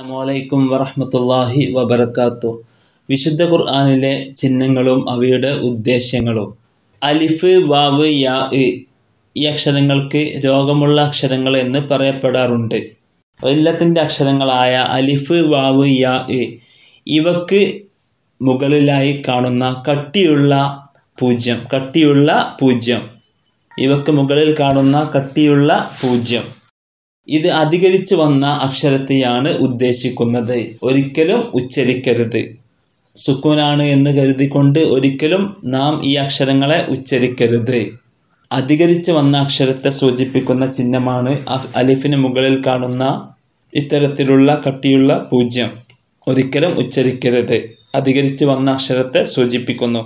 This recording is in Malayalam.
അസ്സാമലൈക്കും വറഹമത്തല്ലാഹി വബർക്കാത്തു വിശുദ്ധ ഖുർആാനിലെ ചിഹ്നങ്ങളും അവയുടെ ഉദ്ദേശ്യങ്ങളും അലിഫ് വാവ് യാ ഈ അക്ഷരങ്ങൾക്ക് രോഗമുള്ള അക്ഷരങ്ങൾ എന്ന് പറയപ്പെടാറുണ്ട് എല്ലാത്തിൻ്റെ അക്ഷരങ്ങളായ അലിഫ് വാവ് യാ ഇവക്ക് മുകളിലായി കാണുന്ന കട്ടിയുള്ള പൂജ്യം കട്ടിയുള്ള പൂജ്യം ഇവക്ക് മുകളിൽ കാണുന്ന കട്ടിയുള്ള പൂജ്യം ഇത് അധികരിച്ചു വന്ന അക്ഷരത്തെയാണ് ഉദ്ദേശിക്കുന്നത് ഒരിക്കലും ഉച്ചരിക്കരുത് സുക്കുനാണ് എന്ന് കരുതിക്കൊണ്ട് ഒരിക്കലും നാം ഈ അക്ഷരങ്ങളെ ഉച്ചരിക്കരുത് അധികരിച്ചു വന്ന അക്ഷരത്തെ സൂചിപ്പിക്കുന്ന ചിഹ്നമാണ് അലിഫിന് മുകളിൽ കാണുന്ന ഇത്തരത്തിലുള്ള കട്ടിയുള്ള പൂജ്യം ഒരിക്കലും ഉച്ചരിക്കരുത് അധികരിച്ചു വന്ന അക്ഷരത്തെ സൂചിപ്പിക്കുന്നു